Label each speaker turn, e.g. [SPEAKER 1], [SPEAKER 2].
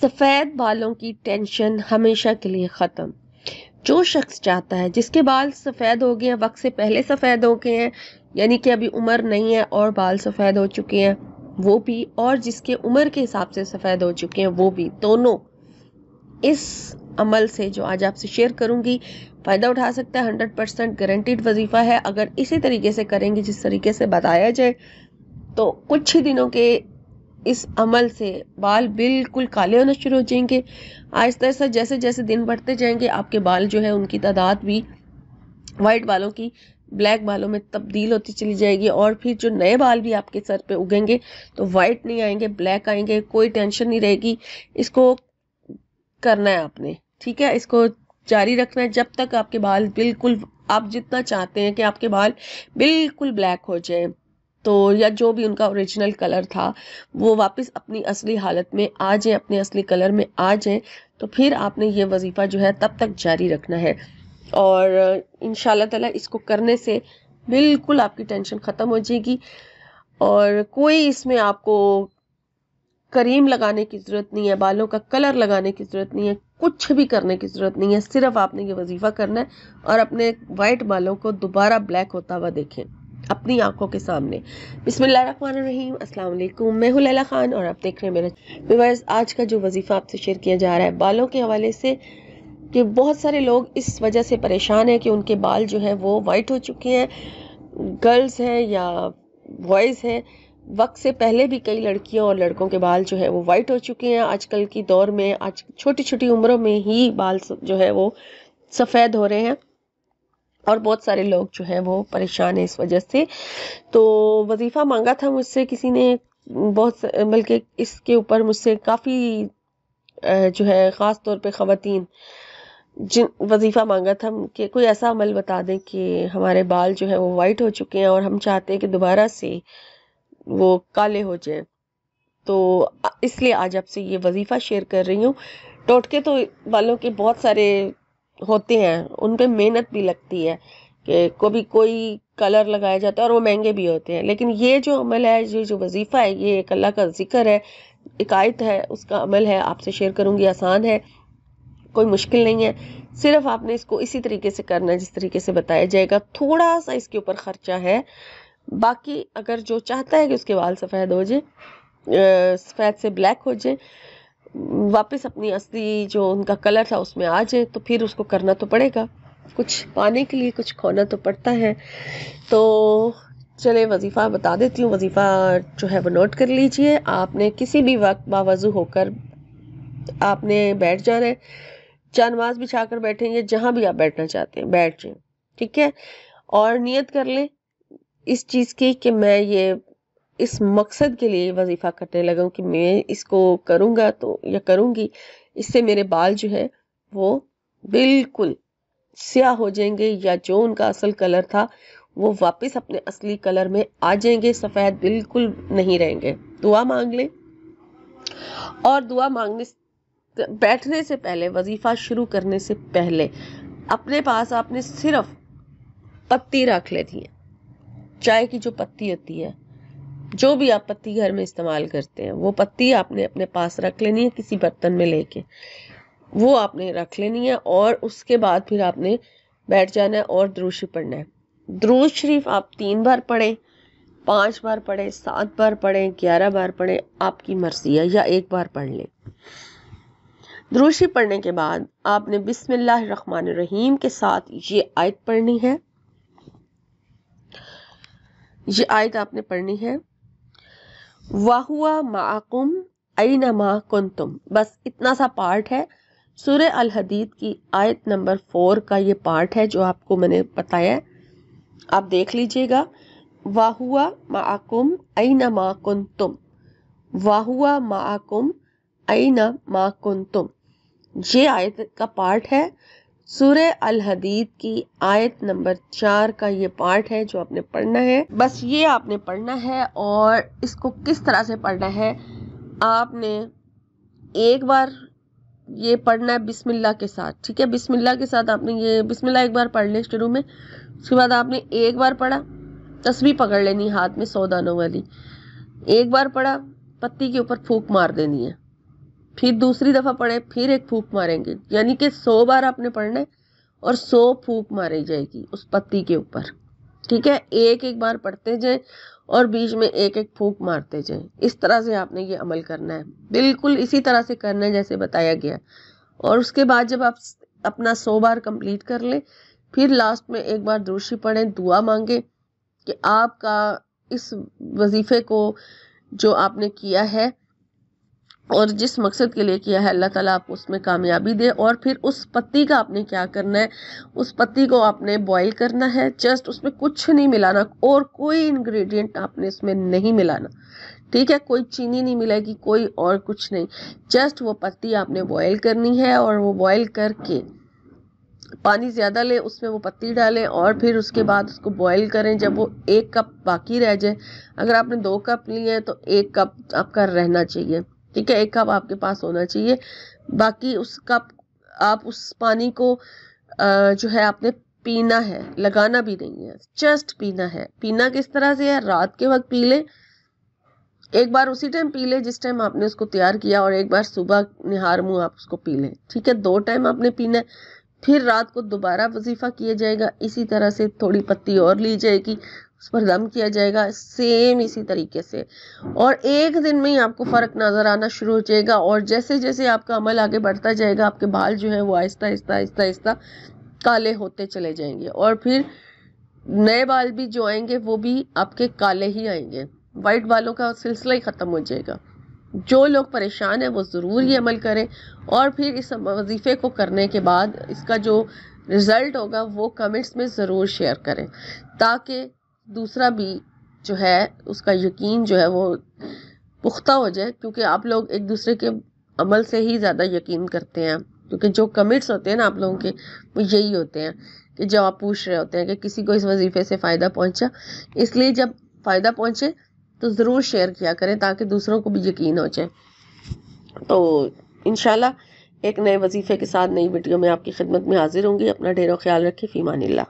[SPEAKER 1] सफ़ेद बालों की टेंशन हमेशा के लिए ख़त्म जो शख्स चाहता है जिसके बाल सफ़ेद हो गए हैं वक्त से पहले सफ़ेद हो गए हैं यानी कि अभी उम्र नहीं है और बाल सफ़ेद हो चुके हैं वो भी और जिसके उम्र के हिसाब से सफ़ेद हो चुके हैं वो भी दोनों इस अमल से जो आज आपसे शेयर करूंगी फ़ायदा उठा सकता है हंड्रेड परसेंट गारंटीड वजीफ़ा है अगर इसी तरीके से करेंगे जिस तरीके से बताया जाए तो कुछ ही दिनों के इस अमल से बाल बिल्कुल काले होना शुरू हो जाएंगे आहिस्ता आहिस्ता जैसे जैसे दिन बढ़ते जाएंगे आपके बाल जो है उनकी तादाद भी वाइट बालों की ब्लैक बालों में तब्दील होती चली जाएगी और फिर जो नए बाल भी आपके सर पे उगेंगे तो वाइट नहीं आएंगे ब्लैक आएंगे कोई टेंशन नहीं रहेगी इसको करना है आपने ठीक है इसको जारी रखना है जब तक आपके बाल बिल्कुल आप जितना चाहते हैं कि आपके बाल बिल्कुल ब्लैक हो जाए तो या जो भी उनका ओरिजिनल कलर था वो वापस अपनी असली हालत में आ जाए अपने असली कलर में आ जाए तो फिर आपने ये वजीफ़ा जो है तब तक जारी रखना है और इन ताला इसको करने से बिल्कुल आपकी टेंशन ख़त्म हो जाएगी और कोई इसमें आपको करीम लगाने की ज़रूरत नहीं है बालों का कलर लगाने की ज़रूरत नहीं है कुछ भी करने की ज़रूरत नहीं है सिर्फ आपने ये वजीफ़ा करना है और अपने वाइट बालों को दोबारा ब्लैक होता हुआ देखें अपनी आंखों के सामने बिसमीम अस्सलाम मैं हूं लैला खान और आप देख रहे हैं मेरा व्यवर्स आज का जो वजीफ़ा आपसे शेयर किया जा रहा है बालों के हवाले से कि बहुत सारे लोग इस वजह से परेशान हैं कि उनके बाल जो हैं वो वाइट हो चुके हैं गर्ल्स हैं या बॉयज़ हैं वक्त से पहले भी कई लड़कियों और लड़कों के बाल जो है वो वाइट हो चुके हैं आजकल की दौर में आज छोटी छोटी उम्रों में ही बाल जो है वो सफ़ेद हो रहे हैं और बहुत सारे लोग जो हैं वो परेशान हैं इस वजह से तो वजीफ़ा मांगा था मुझसे किसी ने बहुत बल्कि इसके ऊपर मुझसे काफ़ी जो है ख़ास तौर पे ख़वान जिन वजीफ़ा मांगा था कि कोई ऐसा अमल बता दें कि हमारे बाल जो है वो वाइट हो चुके हैं और हम चाहते हैं कि दोबारा से वो काले हो जाए तो इसलिए आज आपसे ये वजीफ़ा शेयर कर रही हूँ टोटके तो बालों के बहुत सारे होते हैं उन पर मेहनत भी लगती है कि कभी कोई कलर लगाया जाता है और वो महंगे भी होते हैं लेकिन ये जो अमल है ये जो वजीफ़ा है ये एक अल्लाह का जिक्र है इकायत है उसका अमल है आपसे शेयर करूँगी आसान है कोई मुश्किल नहीं है सिर्फ आपने इसको इसी तरीके से करना है जिस तरीके से बताया जाएगा थोड़ा सा इसके ऊपर ख़र्चा है बाकी अगर जो चाहता है कि उसके बाल सफ़ेद हो जाए सफ़ेद से ब्लैक हो जाए वापस अपनी असली जो उनका कलर था उसमें आ जाए तो फिर उसको करना तो पड़ेगा कुछ पाने के लिए कुछ खोना तो पड़ता है तो चले वजीफ़ा बता देती हूँ वजीफ़ा जो है वो नोट कर लीजिए आपने किसी भी वक्त बावजू होकर आपने बैठ जाना है जानमाज बिछा कर बैठेंगे जहाँ भी आप बैठना चाहते हैं बैठ जाए ठीक है और नियत कर लें इस चीज़ की कि मैं ये इस मकसद के लिए वजीफ़ा करने लगा हूँ कि मैं इसको करूँगा तो या करूँगी इससे मेरे बाल जो है वो बिल्कुल स्याह हो जाएंगे या जो उनका असल कलर था वो वापस अपने असली कलर में आ जाएंगे सफ़ेद बिल्कुल नहीं रहेंगे दुआ मांग लें और दुआ मांगने बैठने से पहले वजीफ़ा शुरू करने से पहले अपने पास आपने सिर्फ पत्ती रख लेती है चाय की जो पत्ती होती है जो भी आप पत्ती घर में इस्तेमाल करते हैं वो पत्ती आपने अपने पास रख लेनी है किसी बर्तन में लेके वो आपने रख लेनी है और उसके बाद फिर आपने बैठ जाना है और द्रूज पढ़ना है द्रूज शरीफ आप तीन बार पढ़ें पांच बार पढ़ें सात बार पढ़ें ग्यारह बार पढ़ें आपकी मर्जी है या एक बार पढ़ लें द्रूज पढ़ने के बाद आपने बिस्मिल्लाहमान रहीम के साथ ये आयत पढ़नी है ये आयत आपने पढ़नी है वाहुआ माकुम नमा तुम बस इतना सा पार्ट है सुर अल हदीद की आयत नंबर फोर का ये पार्ट है जो आपको मैंने बताया है आप देख लीजिएगा वाहुआ माकुम अना कुन तुम वाहुआ माकुम अना कुन तुम ये आयत का पार्ट है सूर्य अल हदीद की आयत नंबर चार का ये पार्ट है जो आपने पढ़ना है बस ये आपने पढ़ना है और इसको किस तरह से पढ़ना है आपने एक बार ये पढ़ना है बिस्मिल्लाह के साथ ठीक है बिस्मिल्लाह के साथ आपने ये बिस्मिल्लाह एक बार पढ़ लें शुरू में उसके बाद आपने एक बार पढ़ा तस्वीर पकड़ लेनी हाथ में सौ दानों वाली एक बार पढ़ा पत्ती के ऊपर फूक मार देनी है फिर दूसरी दफ़ा पढ़े फिर एक फूक मारेंगे यानी कि सौ बार आपने पढ़ना है और सौ फूक मारी जाएगी उस पत्ती के ऊपर ठीक है एक एक बार पढ़ते जाएं और बीच में एक एक फूक मारते जाएं इस तरह से आपने ये अमल करना है बिल्कुल इसी तरह से करना है जैसे बताया गया और उसके बाद जब आप अपना सौ बार कंप्लीट कर लें फिर लास्ट में एक बार दोषी पढ़ें दुआ मांगे कि आपका इस वजीफ़े को जो आपने किया है और जिस मकसद के लिए किया है अल्लाह ताला आपको उसमें कामयाबी दे और फिर उस पत्ती का आपने क्या करना है उस पत्ती को आपने बॉईल करना है जस्ट उसमें कुछ नहीं मिलाना और कोई इंग्रेडिएंट आपने इसमें नहीं मिलाना ठीक है कोई चीनी नहीं मिलेगी कोई और कुछ नहीं जस्ट वो पत्ती आपने बॉयल करनी है और वो बॉयल करके पानी ज़्यादा ले उसमें वो पत्ती डालें और फिर उसके बाद उसको बॉईल करें जब वो एक कप बाकी रह जाए अगर आपने दो कप लिए हैं तो एक कप आपका रहना चाहिए ठीक है एक कप आपके पास होना चाहिए बाकी उस कप आप उस पानी को आ, जो है आपने पीना है लगाना भी नहीं है जस्ट पीना है पीना किस तरह से है रात के वक्त पी लें एक बार उसी टाइम पी लें जिस टाइम आपने उसको तैयार किया और एक बार सुबह निहार मुँह आप उसको पी लें ठीक है दो टाइम आपने पीना है फिर रात को दोबारा वजीफ़ा किया जाएगा इसी तरह से थोड़ी पत्ती और ली जाएगी उस पर दम किया जाएगा सेम इसी तरीके से और एक दिन में ही आपको फ़र्क नज़र आना शुरू हो जाएगा और जैसे जैसे आपका अमल आगे बढ़ता जाएगा आपके बाल जो है वो आहिस्ता आहिस्ता आहिस्ता आहिस्ता काले होते चले जाएंगे और फिर नए बाल भी जो आएंगे वो भी आपके काले ही आएंगे वाइट बालों का सिलसिला ही ख़त्म हो जाएगा जो लोग परेशान हैं वो ज़रूर ये अमल करें और फिर इस वजीफ़े को करने के बाद इसका जो रिज़ल्ट होगा वो कमेंट्स में ज़रूर शेयर करें ताकि दूसरा भी जो है उसका यकीन जो है वो पुख्ता हो जाए क्योंकि आप लोग एक दूसरे के अमल से ही ज़्यादा यकीन करते हैं क्योंकि जो कमेंट्स होते हैं ना आप लोगों के वो यही होते हैं कि जब आप पूछ रहे होते हैं कि किसी को इस वजीफ़े से फ़ायदा पहुंचा इसलिए जब फ़ायदा पहुंचे तो ज़रूर शेयर किया करें ताकि दूसरों को भी यकीन हो जाए तो इन एक नए वजीफ़े के साथ नई वीडियो में आपकी खिदमत में हाजिर होंगी अपना ढेरों ख्याल रखें फ़ीमान ला